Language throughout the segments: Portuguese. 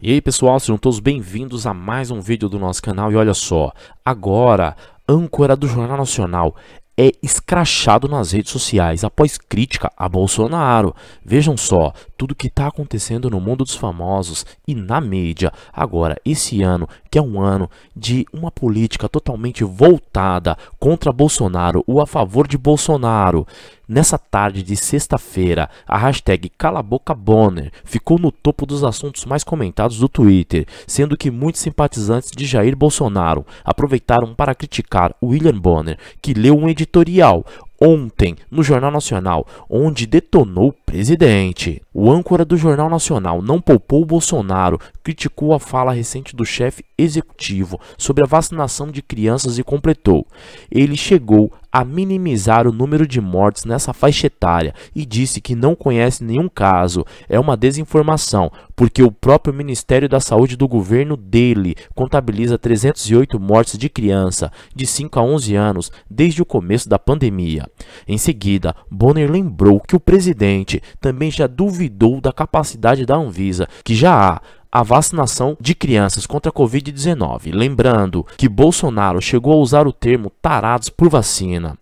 E aí pessoal, sejam todos bem-vindos a mais um vídeo do nosso canal e olha só, agora, âncora do Jornal Nacional é escrachado nas redes sociais após crítica a Bolsonaro. Vejam só, tudo que está acontecendo no mundo dos famosos e na mídia. Agora, esse ano, que é um ano de uma política totalmente voltada contra Bolsonaro ou a favor de Bolsonaro, Nessa tarde de sexta-feira, a hashtag CalabocaBonner ficou no topo dos assuntos mais comentados do Twitter, sendo que muitos simpatizantes de Jair Bolsonaro aproveitaram para criticar William Bonner, que leu um editorial ontem no Jornal Nacional, onde detonou o presidente. O âncora do Jornal Nacional não poupou o Bolsonaro, criticou a fala recente do chefe executivo sobre a vacinação de crianças e completou: ele chegou a minimizar o número de mortes nessa faixa etária e disse que não conhece nenhum caso. É uma desinformação, porque o próprio Ministério da Saúde do governo dele contabiliza 308 mortes de criança de 5 a 11 anos desde o começo da pandemia. Em seguida, Bonner lembrou que o presidente também já duvidou da capacidade da Anvisa, que já há a vacinação de crianças contra a Covid-19. Lembrando que Bolsonaro chegou a usar o termo tarados por vacina.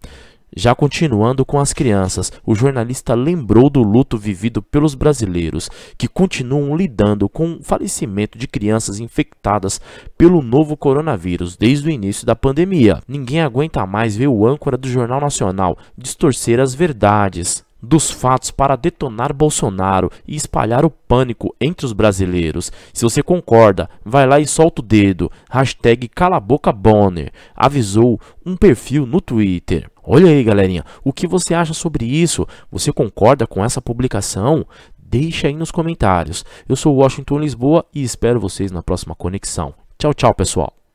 Já continuando com as crianças, o jornalista lembrou do luto vivido pelos brasileiros, que continuam lidando com o falecimento de crianças infectadas pelo novo coronavírus desde o início da pandemia. Ninguém aguenta mais ver o âncora do Jornal Nacional distorcer as verdades dos fatos para detonar Bolsonaro e espalhar o pânico entre os brasileiros. Se você concorda, vai lá e solta o dedo. Hashtag Calaboca Bonner, avisou um perfil no Twitter. Olha aí, galerinha, o que você acha sobre isso? Você concorda com essa publicação? Deixa aí nos comentários. Eu sou Washington Lisboa e espero vocês na próxima conexão. Tchau, tchau, pessoal.